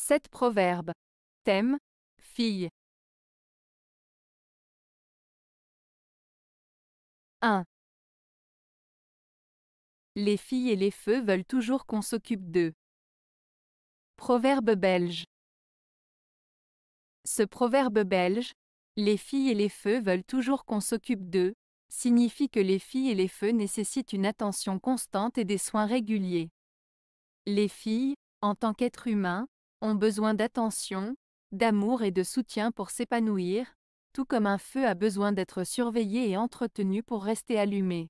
7 proverbes. Thème Fille. 1. Les filles et les feux veulent toujours qu'on s'occupe d'eux. Proverbe belge. Ce proverbe belge, les filles et les feux veulent toujours qu'on s'occupe d'eux, signifie que les filles et les feux nécessitent une attention constante et des soins réguliers. Les filles, en tant qu'êtres humains, ont besoin d'attention, d'amour et de soutien pour s'épanouir, tout comme un feu a besoin d'être surveillé et entretenu pour rester allumé.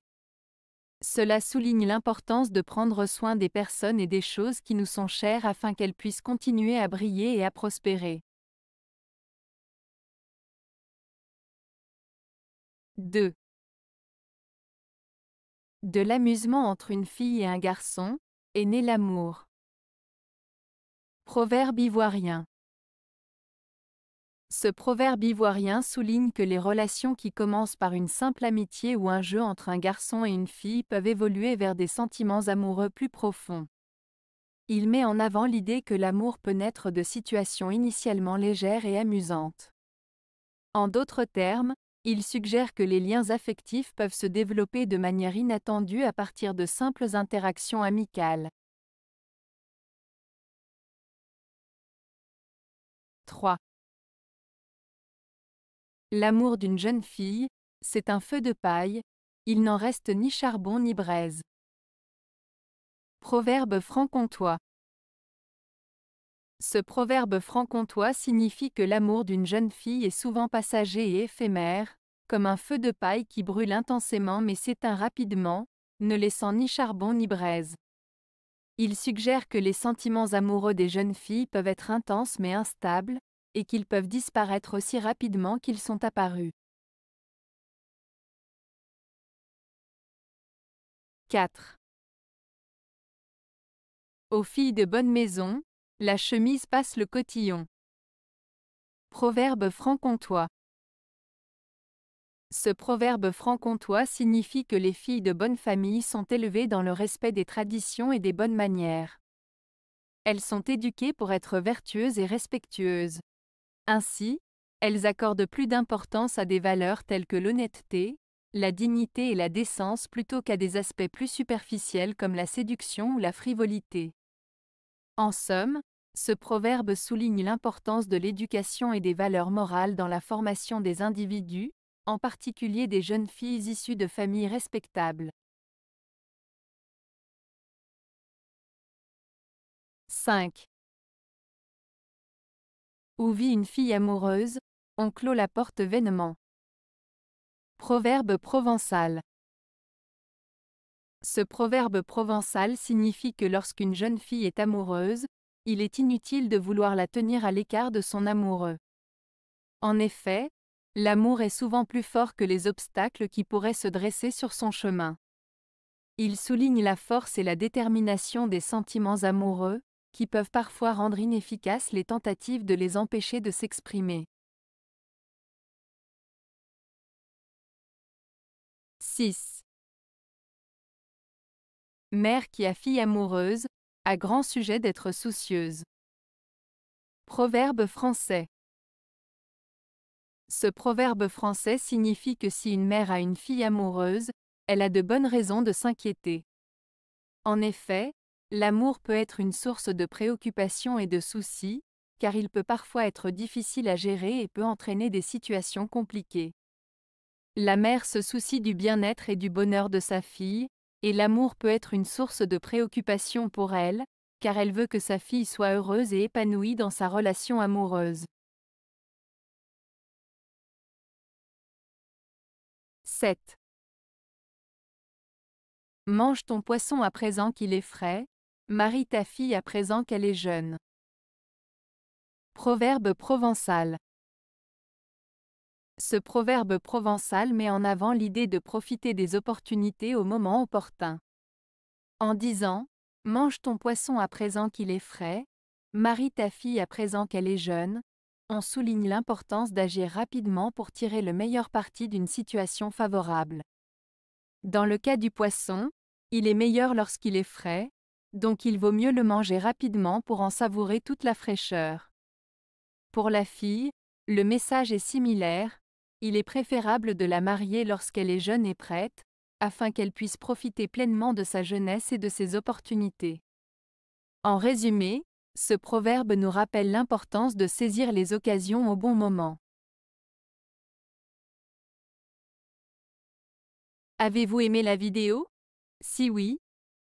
Cela souligne l'importance de prendre soin des personnes et des choses qui nous sont chères afin qu'elles puissent continuer à briller et à prospérer. 2. De l'amusement entre une fille et un garçon, est né l'amour. Proverbe ivoirien. Ce proverbe ivoirien souligne que les relations qui commencent par une simple amitié ou un jeu entre un garçon et une fille peuvent évoluer vers des sentiments amoureux plus profonds. Il met en avant l'idée que l'amour peut naître de situations initialement légères et amusantes. En d'autres termes, il suggère que les liens affectifs peuvent se développer de manière inattendue à partir de simples interactions amicales. L'amour d'une jeune fille, c'est un feu de paille, il n'en reste ni charbon ni braise. Proverbe franc-comtois. Ce proverbe franc-comtois signifie que l'amour d'une jeune fille est souvent passager et éphémère, comme un feu de paille qui brûle intensément mais s'éteint rapidement, ne laissant ni charbon ni braise. Il suggère que les sentiments amoureux des jeunes filles peuvent être intenses mais instables, et qu'ils peuvent disparaître aussi rapidement qu'ils sont apparus. 4. Aux filles de bonne maison, la chemise passe le cotillon. Proverbe franc-comtois. Ce proverbe franc-comtois signifie que les filles de bonne famille sont élevées dans le respect des traditions et des bonnes manières. Elles sont éduquées pour être vertueuses et respectueuses. Ainsi, elles accordent plus d'importance à des valeurs telles que l'honnêteté, la dignité et la décence plutôt qu'à des aspects plus superficiels comme la séduction ou la frivolité. En somme, ce proverbe souligne l'importance de l'éducation et des valeurs morales dans la formation des individus, en particulier des jeunes filles issues de familles respectables. 5 où vit une fille amoureuse, on clôt la porte vainement. Proverbe provençal Ce proverbe provençal signifie que lorsqu'une jeune fille est amoureuse, il est inutile de vouloir la tenir à l'écart de son amoureux. En effet, l'amour est souvent plus fort que les obstacles qui pourraient se dresser sur son chemin. Il souligne la force et la détermination des sentiments amoureux, qui peuvent parfois rendre inefficaces les tentatives de les empêcher de s'exprimer. 6. Mère qui a fille amoureuse, a grand sujet d'être soucieuse. Proverbe français. Ce proverbe français signifie que si une mère a une fille amoureuse, elle a de bonnes raisons de s'inquiéter. En effet, L'amour peut être une source de préoccupation et de soucis, car il peut parfois être difficile à gérer et peut entraîner des situations compliquées. La mère se soucie du bien-être et du bonheur de sa fille, et l'amour peut être une source de préoccupation pour elle, car elle veut que sa fille soit heureuse et épanouie dans sa relation amoureuse. 7. Mange ton poisson à présent qu'il est frais, Marie ta fille à présent qu'elle est jeune. Proverbe provençal. Ce proverbe provençal met en avant l'idée de profiter des opportunités au moment opportun. En disant ⁇ Mange ton poisson à présent qu'il est frais, marie ta fille à présent qu'elle est jeune ⁇ on souligne l'importance d'agir rapidement pour tirer le meilleur parti d'une situation favorable. Dans le cas du poisson, il est meilleur lorsqu'il est frais, donc il vaut mieux le manger rapidement pour en savourer toute la fraîcheur. Pour la fille, le message est similaire, il est préférable de la marier lorsqu'elle est jeune et prête, afin qu'elle puisse profiter pleinement de sa jeunesse et de ses opportunités. En résumé, ce proverbe nous rappelle l'importance de saisir les occasions au bon moment. Avez-vous aimé la vidéo Si oui,